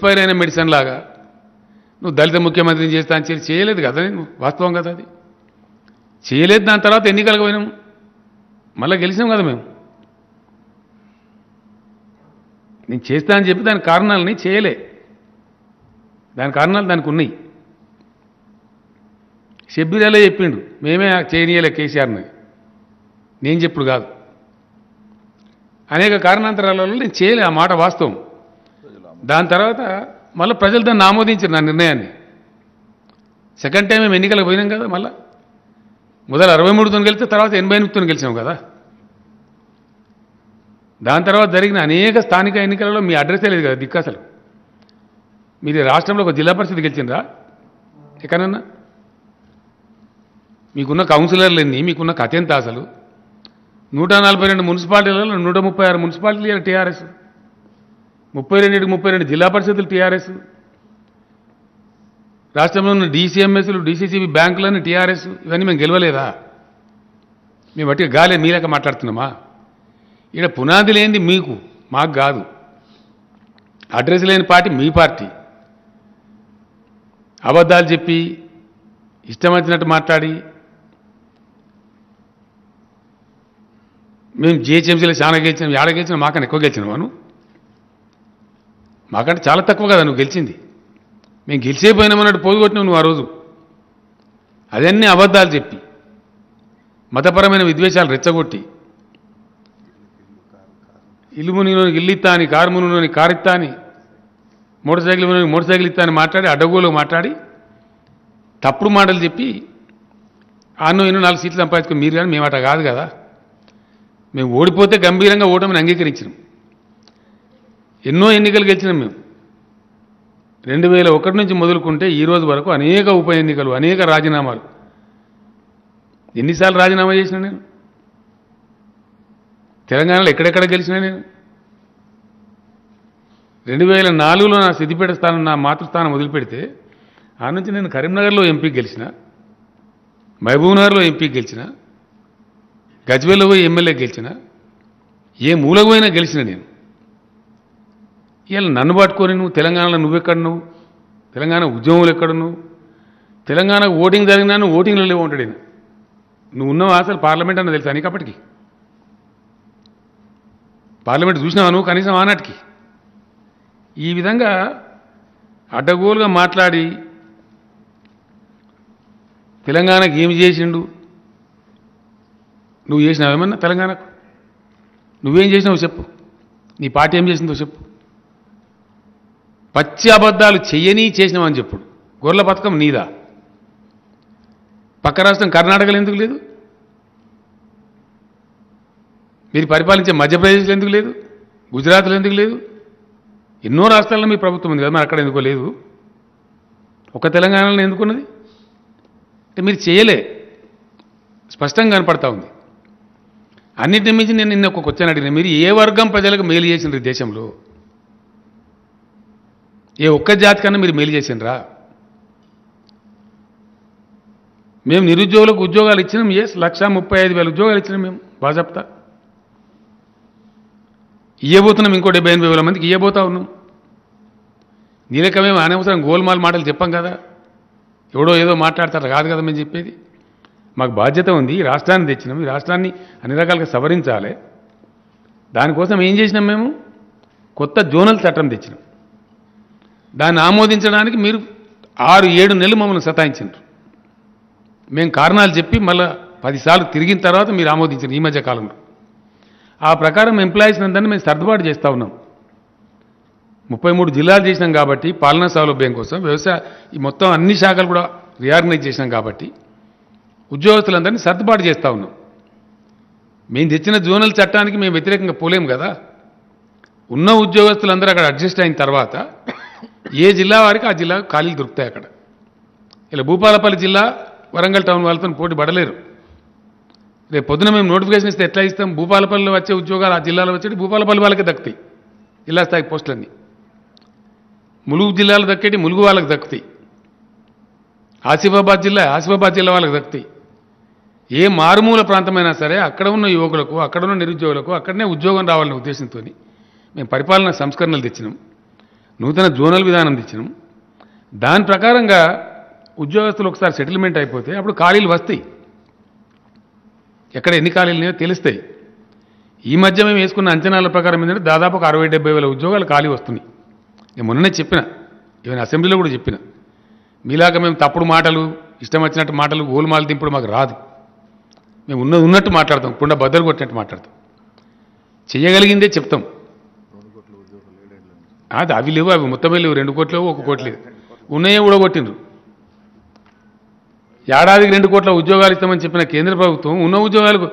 expire అయిన medicine లాగా నువ్వు దళిత ముఖ్యమంత్రిని చేస్తా అని చెప్పి చేయలేదు కదా నేను వాస్తవం కదా అది చేయలేదు దాని తర్వాత ఎన్నికలకు పోయినాం మళ్ళీ గెలిచినాం కదా మేము నేను చేస్తా అని చెప్పి దాని కారణాలని చేయలే దాని కారణాలు దానికి ఉన్నాయి షబ్బీర్ చెప్పిండు మేమే చేయనీయలే కేసీఆర్ని నేను చెప్పుడు కాదు అనేక కారణాంతరాలలో నేను చేయలే ఆ మాట వాస్తవం దాని తర్వాత మళ్ళీ ప్రజలు దాన్ని ఆమోదించారు నా నిర్ణయాన్ని సెకండ్ టైం మేము ఎన్నికలకు పోయినాం కదా మళ్ళీ మొదలు అరవై మూడుతో గెలిస్తే తర్వాత ఎనభై ఎనిమిదితో గెలిచాం కదా దాని తర్వాత జరిగిన అనేక స్థానిక ఎన్నికలలో మీ అడ్రస్సే లేదు కదా అసలు మీరు రాష్ట్రంలో ఒక జిల్లా పరిషత్ గెలిచిందా ఎక్కడన్నా మీకున్న కౌన్సిలర్లు ఎన్ని మీకున్న కథ ఎంత అసలు నూట నలభై రెండు మున్సిపాలిటీలలో నూట ముప్పై ఆరు మున్సిపాలిటీలు టీఆర్ఎస్ ముప్పై రెండుకి ముప్పై రెండు జిల్లా పరిషత్తులు టీఆర్ఎస్ రాష్ట్రంలో ఉన్న డీసీఎంఎస్లు డీసీసీబీ బ్యాంకులన్నీ టీఆర్ఎస్ ఇవన్నీ మేము గెలవలేదా మేము బట్టి గాలే మీలేక మాట్లాడుతున్నామా ఇక్కడ పునాది లేనిది మీకు మాకు కాదు అడ్రస్ లేని పార్టీ మీ పార్టీ అబద్ధాలు చెప్పి ఇష్టం వచ్చినట్టు మాట్లాడి మేము జిహెచ్ఎంసీలో చాలా గెలిచినాం ఏడ గెలిచినాం మాకన్నా ఎక్కువ గెలిచినాం మాకంటే చాలా తక్కువ కదా నువ్వు గెలిచింది మేము గెలిచే పోయినామన్నట్టు పోగొట్టినావు నువ్వు ఆ రోజు అదన్నీ అబద్ధాలు చెప్పి మతపరమైన విద్వేషాలు రెచ్చగొట్టి ఇల్లుమునిలోని ఇల్లిత్తా అని కారుమునిలోని ఇస్తా అని మోటార్ సైకిల్ మోటార్ సైకిల్ ఇత్తా అని మాట్లాడి అడ్డగోలో మాట్లాడి తప్పుడు మాటలు చెప్పి ఆనో ఎన్నో నాలుగు సీట్లు సంపాదించుకుని మీరు కానీ మేము అట కాదు కదా మేము ఓడిపోతే గంభీరంగా ఓటమిని అంగీకరించినాం ఎన్నో ఎన్నికలు గెలిచినాం మేము రెండు వేల ఒకటి నుంచి మొదలుకుంటే ఈరోజు వరకు అనేక ఉప ఎన్నికలు అనేక రాజీనామాలు ఎన్నిసార్లు రాజీనామా చేసిన నేను తెలంగాణలో ఎక్కడెక్కడ గెలిచిన నేను రెండు వేల నాలుగులో నా సిద్దిపేట స్థానం నా మాతృస్థానం వదిలిపెడితే ఆ నుంచి నేను కరీంనగర్లో ఎంపీ గెలిచిన మహబూబ్నగర్లో ఎంపీ గెలిచిన గజ్వేల్లో పోయి ఎమ్మెల్యే గెలిచిన ఏ మూలకపోయినా గెలిచిన నేను ఇలా నన్ను పట్టుకొని నువ్వు తెలంగాణలో నువ్వెక్కడ నువ్వు తెలంగాణ ఉద్యమంలో ఎక్కడ నువ్వు తెలంగాణకు ఓటింగ్ జరిగినా నువ్వు ఓటింగ్లో లేవు ఉంటాడు నేను నువ్వు ఉన్నావు అసలు పార్లమెంట్ అన్న తెలుసా నీకు అప్పటికి పార్లమెంట్ చూసినావు నువ్వు కనీసం ఆనాటికి ఈ విధంగా అడ్డగోలుగా మాట్లాడి తెలంగాణకు ఏమి చేసిండు నువ్వు చేసినావు ఏమన్నా తెలంగాణకు నువ్వేం చేసినావు చెప్పు నీ పార్టీ ఏం చేసిందో చెప్పు పచ్చి అబద్ధాలు చెయ్యని చేసినామని చెప్పుడు గొర్రెల పథకం నీదా పక్క రాష్ట్రం కర్ణాటకలో ఎందుకు లేదు మీరు పరిపాలించే మధ్యప్రదేశ్లో ఎందుకు లేదు గుజరాత్లో ఎందుకు లేదు ఎన్నో రాష్ట్రాల్లో మీ ప్రభుత్వం ఉంది కదా మరి అక్కడ ఎందుకో లేదు ఒక తెలంగాణలో ఎందుకున్నది అంటే మీరు చేయలే స్పష్టంగా కనపడతా ఉంది అన్నింటి మించి నేను నిన్న ఒక క్వశ్చన్ అడిగిన మీరు ఏ వర్గం ప్రజలకు మేలు చేసినారు దేశంలో ఏ ఒక్క జాతి కన్నా మీరు మేలు చేసినరా మేము నిరుద్యోగులకు ఉద్యోగాలు ఇచ్చినాం ఎస్ లక్ష ముప్పై ఐదు వేల ఉద్యోగాలు ఇచ్చినాం మేము భాజపా ఇయ్యబోతున్నాం ఇంకో డెబ్బై ఎనభై వేల మందికి ఇయ్యబోతా ఉన్నాం నీలక మేము అనవసరం గోల్మాల్ మాటలు చెప్పాం కదా ఎవడో ఏదో మాట్లాడతారు కాదు కదా మేము చెప్పేది మాకు బాధ్యత ఉంది రాష్ట్రాన్ని తెచ్చినాం ఈ రాష్ట్రాన్ని అన్ని రకాలుగా సవరించాలి దానికోసం ఏం చేసినాం మేము కొత్త జోనల్ చట్టం తెచ్చినాం దాన్ని ఆమోదించడానికి మీరు ఆరు ఏడు నెలలు మమ్మల్ని సతాయించారు మేము కారణాలు చెప్పి మళ్ళీ పదిసార్లు తిరిగిన తర్వాత మీరు ఆమోదించారు ఈ మధ్య కాలంలో ఆ ప్రకారం ఎంప్లాయీస్ అందరినీ మేము సర్దుబాటు చేస్తూ ఉన్నాం ముప్పై మూడు జిల్లాలు చేసినాం కాబట్టి పాలనా సౌలభ్యం కోసం వ్యవసాయ ఈ మొత్తం అన్ని శాఖలు కూడా రీఆర్గనైజ్ చేసినాం కాబట్టి ఉద్యోగస్తులందరినీ సర్దుబాటు చేస్తూ ఉన్నాం మేము తెచ్చిన జోనల్ చట్టానికి మేము వ్యతిరేకంగా పోలేము కదా ఉన్న ఉద్యోగస్తులందరూ అక్కడ అడ్జస్ట్ అయిన తర్వాత ఏ జిల్లా వారికి ఆ జిల్లా ఖాళీలు దొరుకుతాయి అక్కడ ఇలా భూపాలపల్లి జిల్లా వరంగల్ టౌన్ వాళ్ళతో పోటీ పడలేరు రేపు పొద్దున మేము నోటిఫికేషన్ ఇస్తే ఎట్లా ఇస్తాం భూపాలపల్లిలో వచ్చే ఉద్యోగాలు ఆ జిల్లాలో వచ్చేటి భూపాలపల్లి వాళ్ళకే దక్కుతాయి జిల్లా స్థాయి పోస్టులన్నీ ములుగు జిల్లాలో దక్కేటి ములుగు వాళ్ళకి దక్కుతాయి ఆసిఫాబాద్ జిల్లా ఆసిఫాబాద్ జిల్లా వాళ్ళకి దక్కుతాయి ఏ మారుమూల ప్రాంతమైనా సరే అక్కడ ఉన్న యువకులకు అక్కడ ఉన్న నిరుద్యోగులకు అక్కడనే ఉద్యోగం రావాలనే ఉద్దేశంతో మేము పరిపాలన సంస్కరణలు తెచ్చినాం నూతన జోనల్ విధానం తెచ్చినాం దాని ప్రకారంగా ఉద్యోగస్తులు ఒకసారి సెటిల్మెంట్ అయిపోతే అప్పుడు ఖాళీలు వస్తాయి ఎక్కడ ఎన్ని ఖాళీలు ఉన్నాయో తెలుస్తాయి ఈ మధ్య మేము వేసుకున్న అంచనాల ప్రకారం ఏంటంటే దాదాపు ఒక అరవై డెబ్బై వేల ఉద్యోగాలు ఖాళీ వస్తున్నాయి నేను మొన్ననే చెప్పిన ఈవెన్ అసెంబ్లీలో కూడా చెప్పిన మీలాగా మేము తప్పుడు మాటలు ఇష్టం వచ్చినట్టు మాటలు గోలుమాలు దింపుడు మాకు రాదు మేము ఉన్నది ఉన్నట్టు మాట్లాడతాం కుండ బద్దలు కొట్టినట్టు మాట్లాడతాం చేయగలిగిందే చెప్తాం అది అవి లేవు అవి మొత్తమే లేవు రెండు కోట్లు ఒక కోట్లేదు ఉన్నాయే ఊడగొట్టిండ్రు ఏడాదికి రెండు కోట్ల ఉద్యోగాలు ఇస్తామని చెప్పిన కేంద్ర ప్రభుత్వం ఉన్న ఉద్యోగాలకు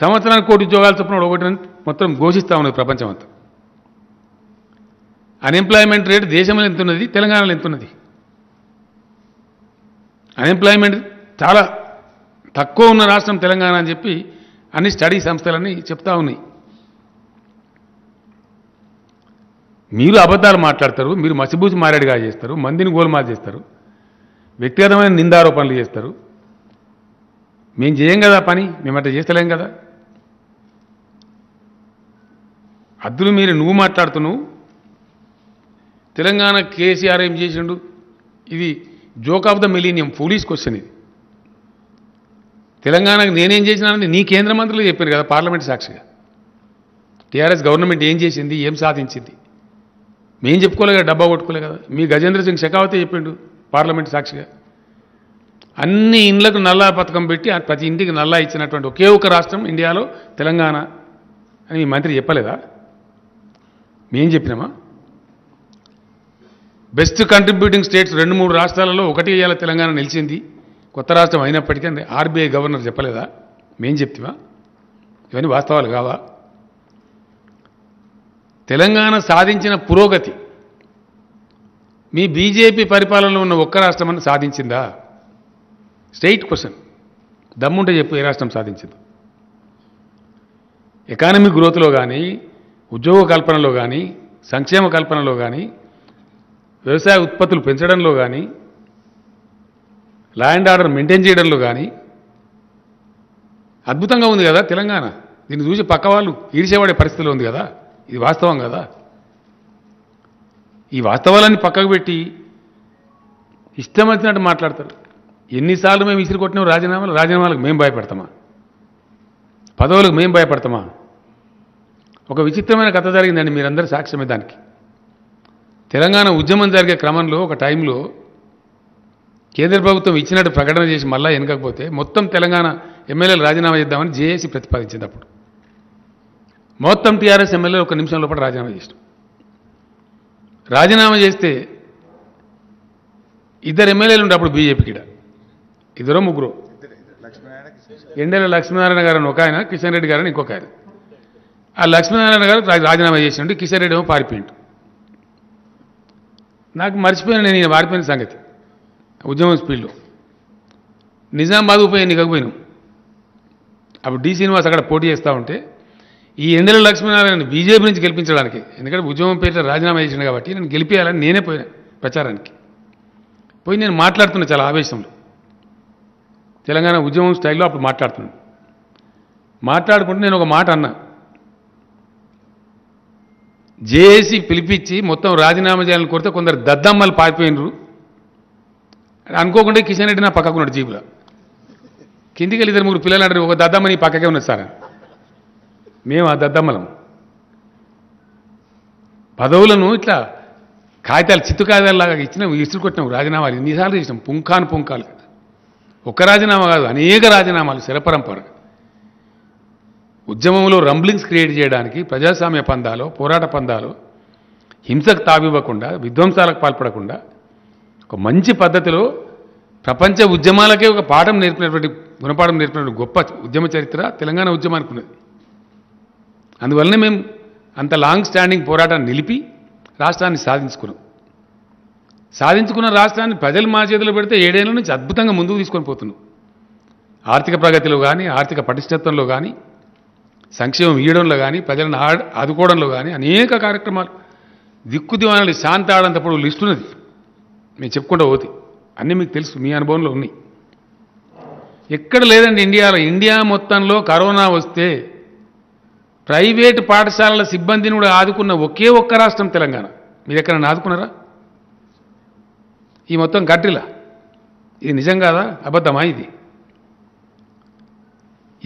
సంవత్సరానికి కోటి ఉద్యోగాలు చొప్పున ఊడగొట్టడం మొత్తం ఘోషిస్తూ ఉన్నది ప్రపంచం అంతా అన్ఎంప్లాయ్మెంట్ రేట్ దేశంలో ఎంత ఉన్నది తెలంగాణలో ఎంత ఉన్నది అన్ఎంప్లాయ్మెంట్ చాలా తక్కువ ఉన్న రాష్ట్రం తెలంగాణ అని చెప్పి అన్ని స్టడీ సంస్థలన్నీ చెప్తా ఉన్నాయి మీరు అబద్ధాలు మాట్లాడతారు మీరు మసిబూసి మారేడుగా చేస్తారు మందిని గోల్మాల్ చేస్తారు వ్యక్తిగతమైన నిందారోపణలు చేస్తారు మేము చేయం కదా పని మేమట్లా చేస్తలేం కదా అద్దులు మీరు నువ్వు మాట్లాడుతున్నావు తెలంగాణ కేసీఆర్ ఏం చేసిండు ఇది joke of the millennium foolish question ఇది తెలంగాణకు నేనేం చేసినానని నీ కేంద్ర మంత్రులు చెప్పారు కదా పార్లమెంట్ సాక్షిగా టీఆర్ఎస్ గవర్నమెంట్ ఏం చేసింది ఏం సాధించింది మేం చెప్పుకోలే కదా డబ్బా కొట్టుకోలే కదా మీ గజేంద్ర సింగ్ షెకావతే చెప్పిండు పార్లమెంట్ సాక్షిగా అన్ని ఇండ్లకు నల్లా పథకం పెట్టి ప్రతి ఇంటికి నల్లా ఇచ్చినటువంటి ఒకే ఒక రాష్ట్రం ఇండియాలో తెలంగాణ అని మీ మంత్రి చెప్పలేదా మేం చెప్పినామా బెస్ట్ కంట్రిబ్యూటింగ్ స్టేట్స్ రెండు మూడు రాష్ట్రాలలో ఒకటి ఇవాళ తెలంగాణ నిలిచింది కొత్త రాష్ట్రం అయినప్పటికీ ఆర్బీఐ గవర్నర్ చెప్పలేదా మేం చెప్తావా ఇవన్నీ వాస్తవాలు కావా తెలంగాణ సాధించిన పురోగతి మీ బీజేపీ పరిపాలనలో ఉన్న ఒక్క రాష్ట్రం సాధించిందా స్ట్రైట్ క్వశ్చన్ దమ్ముంటే చెప్పు ఏ రాష్ట్రం సాధించింది ఎకానమీ గ్రోత్లో కానీ ఉద్యోగ కల్పనలో కానీ సంక్షేమ కల్పనలో కానీ వ్యవసాయ ఉత్పత్తులు పెంచడంలో కానీ లా అండ్ ఆర్డర్ మెయింటైన్ చేయడంలో కానీ అద్భుతంగా ఉంది కదా తెలంగాణ దీన్ని చూసి పక్క వాళ్ళు ఈడిచేవాడే పరిస్థితిలో ఉంది కదా ఇది వాస్తవం కదా ఈ వాస్తవాలన్నీ పక్కకు పెట్టి ఇష్టం వచ్చినట్టు మాట్లాడతారు ఎన్నిసార్లు మేము ఇసిరి కొట్టినాం రాజీనామాలు రాజీనామాలకు మేము భయపడతామా పదవులకు మేము భయపడతామా ఒక విచిత్రమైన కథ జరిగిందండి మీరందరూ సాక్ష్యమే దానికి తెలంగాణ ఉద్యమం జరిగే క్రమంలో ఒక టైంలో కేంద్ర ప్రభుత్వం ఇచ్చినట్టు ప్రకటన చేసి మళ్ళా వెనకపోతే మొత్తం తెలంగాణ ఎమ్మెల్యేలు రాజీనామా చేద్దామని జేఏసీ ప్రతిపాదించింది అప్పుడు మొత్తం టీఆర్ఎస్ ఎమ్మెల్యే ఒక నిమిషం లోపల రాజీనామా చేసిన రాజీనామా చేస్తే ఇద్దరు ఎమ్మెల్యేలు ఉండే అప్పుడు బీజేపీకి ఇద్దరు ముగ్గురు ఎండల లక్ష్మీనారాయణ గారు ఒక ఆయన కిషన్ రెడ్డి గారు అని ఇంకొక ఆయన ఆ లక్ష్మీనారాయణ గారు రాజీనామా చేసిండు కిషన్ రెడ్డి ఏమో పారిపోయింటు నాకు మర్చిపోయిన నేను పారిపోయిన సంగతి ఉద్యమం స్పీడ్లో నిజామాబాద్ ఉప ఎన్నికకు పోయినాం అప్పుడు డి శ్రీనివాస్ అక్కడ పోటీ చేస్తూ ఉంటే ఈ ఎందుల లక్ష్మీనారాయణ బీజేపీ నుంచి గెలిపించడానికి ఎందుకంటే ఉద్యమం పేరిట రాజీనామా చేసిండు కాబట్టి నేను గెలిపేయాలని నేనే పోయినా ప్రచారానికి పోయి నేను మాట్లాడుతున్నా చాలా ఆవేశంలో తెలంగాణ ఉద్యమం స్టైల్లో అప్పుడు మాట్లాడుతున్నాను మాట్లాడుకుంటే నేను ఒక మాట అన్నా జేఏసీ పిలిపించి మొత్తం రాజీనామా చేయాలని కోరితే కొందరు దద్దమ్మలు పారిపోయినరు అనుకోకుండా కిషన్ రెడ్డి నా పక్కకు ఉన్నాడు జీబులో కిందికి వెళ్ళి ఇద్దరు ముగ్గురు పిల్లలు అంటే ఒక దద్దమ్మ నీ పక్కకే ఉన్నది సార్ మేము ఆ దద్దమ్మలం పదవులను ఇట్లా కాగితాలు చిత్తు కాగితాలలాగా ఇచ్చినాం ఇసురు కొట్టినాం రాజీనామాలు ఇన్నిసార్లు ఇచ్చినాం పుంఖాను పుంఖాలు ఒక రాజీనామా కాదు అనేక రాజీనామాలు శిలపరంపర ఉద్యమంలో రంబ్లింగ్స్ క్రియేట్ చేయడానికి ప్రజాస్వామ్య పందాలు పోరాట పందాలు హింసకు తావివ్వకుండా విధ్వంసాలకు పాల్పడకుండా ఒక మంచి పద్ధతిలో ప్రపంచ ఉద్యమాలకే ఒక పాఠం నేర్పినటువంటి గుణపాఠం నేర్పినటువంటి గొప్ప ఉద్యమ చరిత్ర తెలంగాణ ఉద్యమానికి ఉన్నది అందువల్లనే మేము అంత లాంగ్ స్టాండింగ్ పోరాటాన్ని నిలిపి రాష్ట్రాన్ని సాధించుకున్నాం సాధించుకున్న రాష్ట్రాన్ని ప్రజలు మా చేతిలో పెడితే ఏడేళ్ళ నుంచి అద్భుతంగా ముందుకు తీసుకొని పోతున్నాం ఆర్థిక ప్రగతిలో కానీ ఆర్థిక పటిష్టత్వంలో కానీ సంక్షేమం ఇవ్వడంలో కానీ ప్రజలను ఆదుకోవడంలో కానీ అనేక కార్యక్రమాలు దిక్కుదివాణాలు శాంత ఆడంతప్పుడు లిస్ట్ ఉన్నది మేము చెప్పుకుంటూ పోతే అన్నీ మీకు తెలుసు మీ అనుభవంలో ఉన్నాయి ఎక్కడ లేదండి ఇండియాలో ఇండియా మొత్తంలో కరోనా వస్తే ప్రైవేటు పాఠశాలల సిబ్బందిని కూడా ఆదుకున్న ఒకే ఒక్క రాష్ట్రం తెలంగాణ మీరు ఎక్కడన్నా ఆదుకున్నారా ఈ మొత్తం గట్టిలా ఇది నిజం కాదా అబద్ధమా ఇది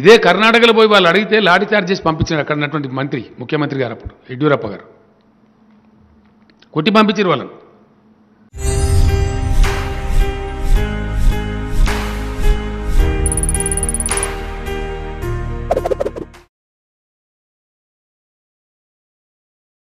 ఇదే కర్ణాటకలో పోయి వాళ్ళు అడిగితే లాఠీ చార్జెస్ చేసి పంపించారు అక్కడ ఉన్నటువంటి మంత్రి ముఖ్యమంత్రి గారు అప్పుడు యడ్యూరప్ప గారు కొట్టి పంపించారు వాళ్ళని